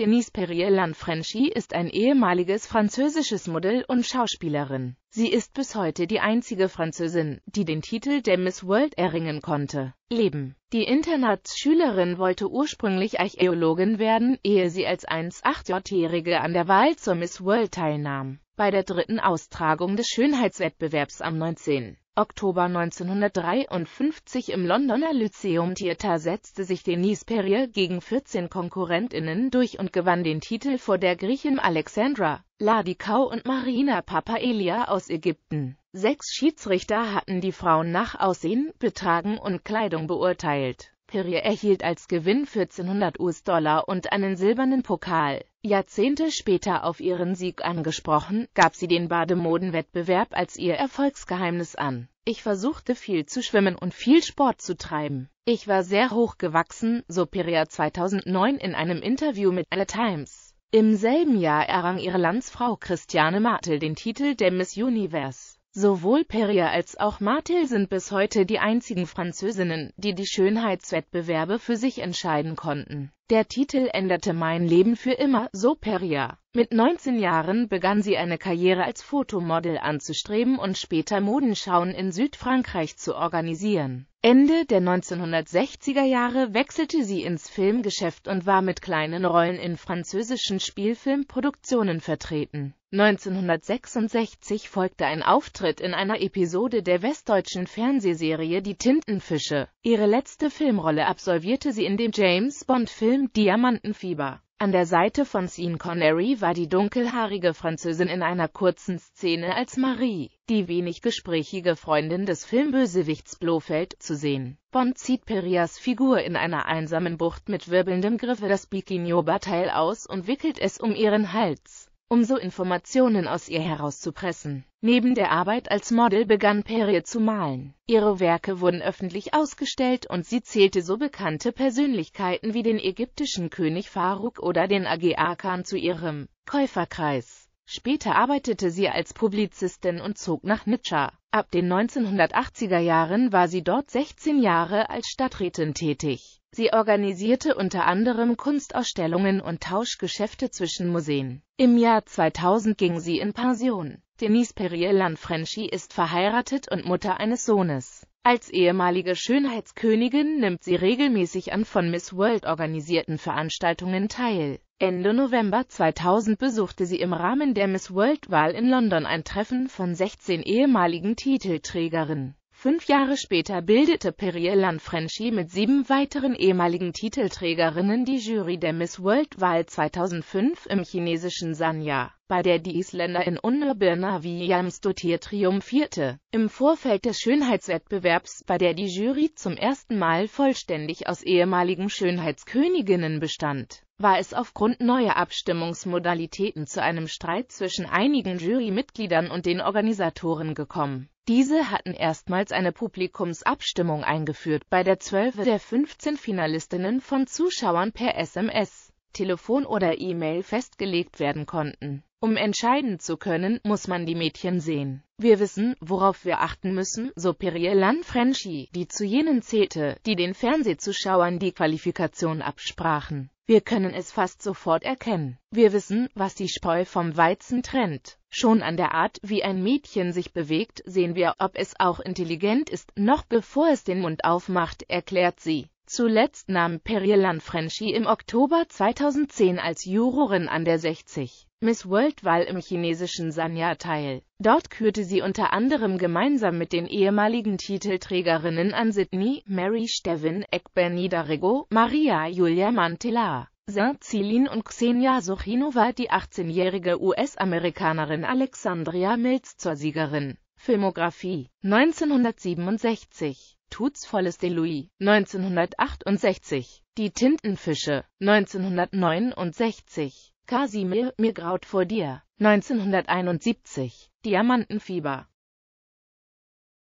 Denise Perrier-Lanfranchi ist ein ehemaliges französisches Modell und Schauspielerin. Sie ist bis heute die einzige Französin, die den Titel der Miss World erringen konnte. Leben Die Internatsschülerin wollte ursprünglich Archäologin werden, ehe sie als 1,8-Jährige an der Wahl zur Miss World teilnahm. Bei der dritten Austragung des Schönheitswettbewerbs am 19. Oktober 1953 im Londoner Lyceum Theater setzte sich Denise Perrier gegen 14 KonkurrentInnen durch und gewann den Titel vor der Griechin Alexandra Ladikau und Marina Papaelia aus Ägypten. Sechs Schiedsrichter hatten die Frauen nach Aussehen, Betragen und Kleidung beurteilt. Perrier erhielt als Gewinn 1400 US-Dollar und einen silbernen Pokal. Jahrzehnte später auf ihren Sieg angesprochen, gab sie den Bademodenwettbewerb als ihr Erfolgsgeheimnis an. Ich versuchte viel zu schwimmen und viel Sport zu treiben. Ich war sehr hochgewachsen, so Perea 2009 in einem Interview mit The Times. Im selben Jahr errang ihre Landsfrau Christiane Martel den Titel der Miss Universe. Sowohl Perrier als auch Martel sind bis heute die einzigen Französinnen, die die Schönheitswettbewerbe für sich entscheiden konnten. Der Titel änderte mein Leben für immer, so Perrier. Mit 19 Jahren begann sie eine Karriere als Fotomodel anzustreben und später Modenschauen in Südfrankreich zu organisieren. Ende der 1960er Jahre wechselte sie ins Filmgeschäft und war mit kleinen Rollen in französischen Spielfilmproduktionen vertreten. 1966 folgte ein Auftritt in einer Episode der westdeutschen Fernsehserie Die Tintenfische. Ihre letzte Filmrolle absolvierte sie in dem James-Bond-Film Diamantenfieber an der Seite von Sean Connery war die dunkelhaarige Französin in einer kurzen Szene als Marie, die wenig gesprächige Freundin des Filmbösewichts Blofeld, zu sehen. Bond zieht Perias Figur in einer einsamen Bucht mit wirbelndem Griffe das Bikini-Oberteil aus und wickelt es um ihren Hals um so Informationen aus ihr herauszupressen. Neben der Arbeit als Model begann Perry zu malen. Ihre Werke wurden öffentlich ausgestellt und sie zählte so bekannte Persönlichkeiten wie den ägyptischen König Farouk oder den A.G.A. Khan zu ihrem Käuferkreis. Später arbeitete sie als Publizistin und zog nach Nizza. Ab den 1980er Jahren war sie dort 16 Jahre als Stadträtin tätig. Sie organisierte unter anderem Kunstausstellungen und Tauschgeschäfte zwischen Museen. Im Jahr 2000 ging sie in Pension. Denise Perrier-Lanfranchi ist verheiratet und Mutter eines Sohnes. Als ehemalige Schönheitskönigin nimmt sie regelmäßig an von Miss World organisierten Veranstaltungen teil. Ende November 2000 besuchte sie im Rahmen der Miss World-Wahl in London ein Treffen von 16 ehemaligen Titelträgerinnen. Fünf Jahre später bildete Perrier Lanfranchi mit sieben weiteren ehemaligen Titelträgerinnen die Jury der Miss World-Wahl 2005 im chinesischen Sanya, bei der die Isländerin Unne Birna Williamsdottir triumphierte. Im Vorfeld des Schönheitswettbewerbs, bei der die Jury zum ersten Mal vollständig aus ehemaligen Schönheitsköniginnen bestand, war es aufgrund neuer Abstimmungsmodalitäten zu einem Streit zwischen einigen Jurymitgliedern und den Organisatoren gekommen. Diese hatten erstmals eine Publikumsabstimmung eingeführt, bei der 12 der 15 Finalistinnen von Zuschauern per SMS Telefon oder E-Mail festgelegt werden konnten. Um entscheiden zu können, muss man die Mädchen sehen. Wir wissen, worauf wir achten müssen, so Perielan Frenchie, die zu jenen zählte, die den Fernsehzuschauern die Qualifikation absprachen. Wir können es fast sofort erkennen. Wir wissen, was die Spreu vom Weizen trennt. Schon an der Art, wie ein Mädchen sich bewegt, sehen wir, ob es auch intelligent ist, noch bevor es den Mund aufmacht, erklärt sie. Zuletzt nahm Perielan Frenchy im Oktober 2010 als Jurorin an der 60. Miss World-Wahl im chinesischen Sanya teil. Dort kürte sie unter anderem gemeinsam mit den ehemaligen Titelträgerinnen an Sydney, Mary Stevin, Ekber Nidarego, Maria Julia Mantilla, Saint Cilin und Xenia Sochinova die 18-jährige US-Amerikanerin Alexandria Mills zur Siegerin. Filmografie 1967 Tuts volles Deluis 1968 Die Tintenfische 1969 Casimir, mir graut vor dir 1971 Diamantenfieber